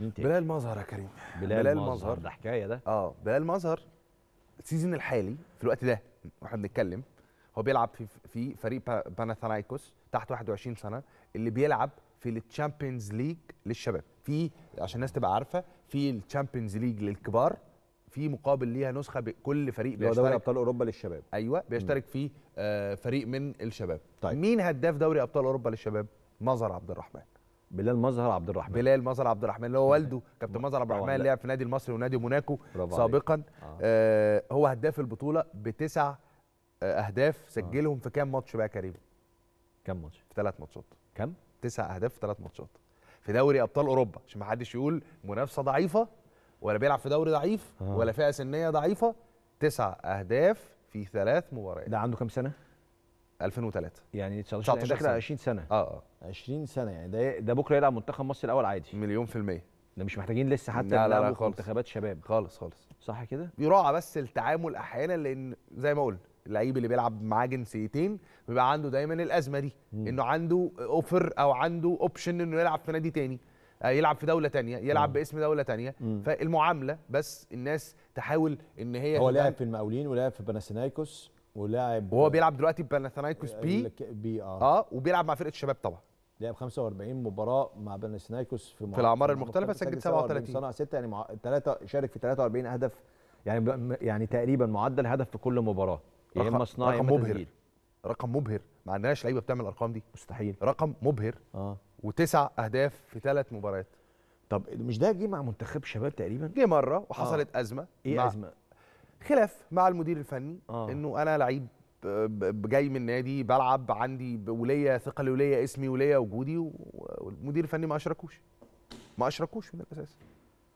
بلال مظهر يا كريم بلال, بلال مظهر ده حكايه ده اه بلال مظهر السيزون الحالي في الوقت ده واحنا بنتكلم هو بيلعب في في فريق باناثانايكوس تحت 21 سنه اللي بيلعب في التشامبيونز ليج للشباب في عشان الناس تبقى عارفه في التشامبيونز ليج للكبار في مقابل ليها نسخه بكل فريق بيشترك دوري ابطال اوروبا للشباب ايوه بيشترك فيه آه، فريق من الشباب طيب مين هداف دوري ابطال اوروبا للشباب مظهر عبد الرحمن بلال مظهر عبد الرحمن بلال مظهر عبد الرحمن اللي هو والده كابتن مظهر عبد الرحمن لعب في نادي المصري ونادي موناكو سابقا آه. آه هو هداف البطوله بتسع آه اهداف آه. سجلهم آه. في كام ماتش بقى كريم؟ كام ماتش؟ في ثلاث ماتشات كام؟ تسع اهداف في ثلاث ماتشات في دوري ابطال اوروبا عشان ما حدش يقول منافسه ضعيفه ولا بيلعب في دوري ضعيف آه. ولا فئه سنيه ضعيفه تسع اهداف في ثلاث مباريات ده عنده كام سنه؟ 2003 يعني 19 داخل 20 سنه اه اه 20 سنه يعني ده ده بكره يلعب منتخب مصر الاول عادي مليون في الميه ده مش محتاجين لسه حتى لا لا, لا خالص منتخبات شباب خالص خالص صح كده يراعى بس التعامل احيانا لان زي ما قلنا اللعيب اللي بيلعب معاه جنسيتين بيبقى عنده دايما الازمه دي م. انه عنده اوفر او عنده اوبشن انه يلعب في نادي تاني آه، يلعب في دوله تانية يلعب م. باسم دوله تانية م. فالمعامله بس الناس تحاول ان هي هو لعب في المقاولين ولعب في باناسينايكوس ولاعب وهو بيلعب دلوقتي بباناثينايكوس بي بي اه اه وبيلعب مع فرقه الشباب طبعا لعب 45 مباراه مع باناثينايكوس في, في الاعمار المختلفه سجل 37 صنع 6 يعني مع... 3 شارك في 43 هدف يعني يعني تقريبا معدل هدف في كل مباراه يا اما صناعه رقم مبهر رقم مبهر ما عندناش لعيبه بتعمل الارقام دي مستحيل رقم مبهر اه وتسع اهداف في ثلاث مباريات طب مش ده جه مع منتخب شباب تقريبا جه مره وحصلت آه. ازمه ايه ازمه خلاف مع المدير الفني آه. انه انا لعيب جاي من نادي بلعب عندي وليه ثقه لوليه اسمي وليا وجودي والمدير الفني ما اشركوش ما اشركوش من الاساس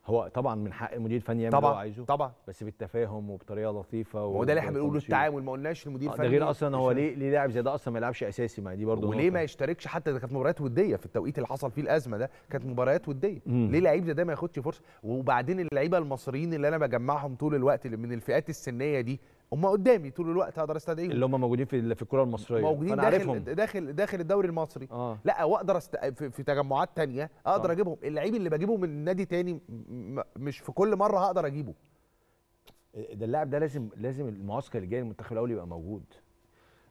هو طبعا من حق المدير الفني يعمل اللي هو عايزه طبعا بس بالتفاهم وبطريقه لطيفه و... هو ده اللي احنا بنقوله التعامل ما قلناش المدير الفني آه، ده غير اصلا هو ليه ليه لاعب زي ده اصلا ما يلعبش اساسي ما دي برضه وليه ما يشتركش حتى ده كانت مباريات وديه في التوقيت اللي حصل فيه الازمه ده كانت مباريات وديه مم. ليه لعيب زي ده ما ياخدش فرصه وبعدين اللعيبه المصريين اللي انا بجمعهم طول الوقت من الفئات السنيه دي هم قدامي طول الوقت اقدر استدعيهم اللي هم موجودين في في الكره المصريه موجودين أنا داخل عارفهم. داخل داخل الدوري المصري آه. لا واقدر است... في, في تجمعات تانية اقدر آه. اجيبهم اللعيب اللي بجيبه من نادي تاني مش في كل مره هقدر اجيبه إيه، ده اللاعب ده لازم لازم المعسكر الجاي المنتخب الاول يبقى موجود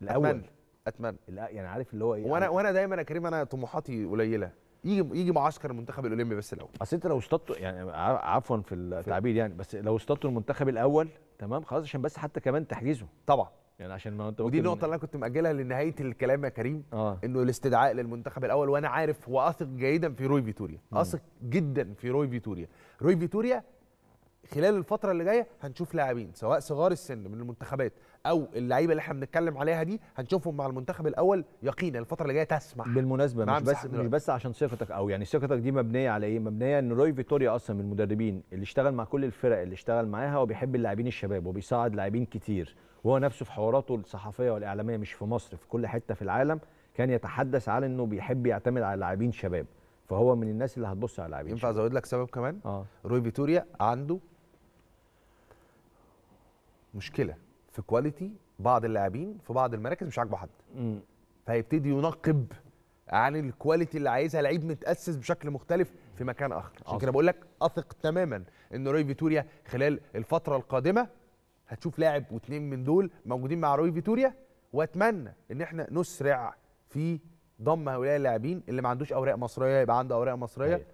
الاول اتمنى اتمنى لا يعني عارف اللي هو ايه وانا يعني وانا دايما يا كريم انا طموحاتي قليله يجي يجي معسكر المنتخب الاولمبي بس الاول اصل انت لو اصطدت يعني عفوا في التعبير يعني بس لو اصطدت المنتخب الاول تمام خلاص عشان بس حتى كمان تحجزه طبعا يعني عشان ما انت ودي النقطه اللي انا كنت ماجلها لنهايه الكلام يا كريم آه. انه الاستدعاء للمنتخب الاول وانا عارف واثق جيدا في روي فيتوريا اثق جدا في روي فيتوريا روي فيتوريا خلال الفتره اللي جايه هنشوف لاعبين سواء صغار السن من المنتخبات او اللعيبه اللي احنا بنتكلم عليها دي هنشوفهم مع المنتخب الاول يقينا الفتره اللي جايه تسمح بالمناسبه مش نعم، بس دلوقتي. مش بس عشان ثقتك او يعني ثقتك دي مبنيه على ايه مبنيه ان روي فيتوريا اصلا من المدربين اللي اشتغل مع كل الفرق اللي اشتغل معاها وبيحب اللاعبين الشباب وبيصعد لاعبين كتير وهو نفسه في حواراته الصحفيه والاعلاميه مش في مصر في كل حته في العالم كان يتحدث على انه بيحب يعتمد على لاعبين شباب فهو من الناس اللي هتبص على لاعبين ينفع ازود لك سبب كمان آه. روي فيتوريا عنده مشكله في كواليتي بعض اللاعبين في بعض المراكز مش عاجبه حد امم فهيبتدي ينقب عن الكواليتي اللي عايزها لعيب متاسس بشكل مختلف في مكان اخر عشان كده بقول لك اثق تماما ان روي فيتوريا خلال الفتره القادمه هتشوف لاعب واثنين من دول موجودين مع روي فيتوريا واتمنى ان احنا نسرع في ضم هؤلاء اللاعبين اللي ما عندوش اوراق مصريه يبقى عنده اوراق مصريه أيوة.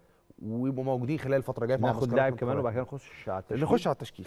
ويبقوا موجودين خلال الفتره الجايه ناخد لاعب كمان وبعد كده نخش على التشكيل نخش على التشكيل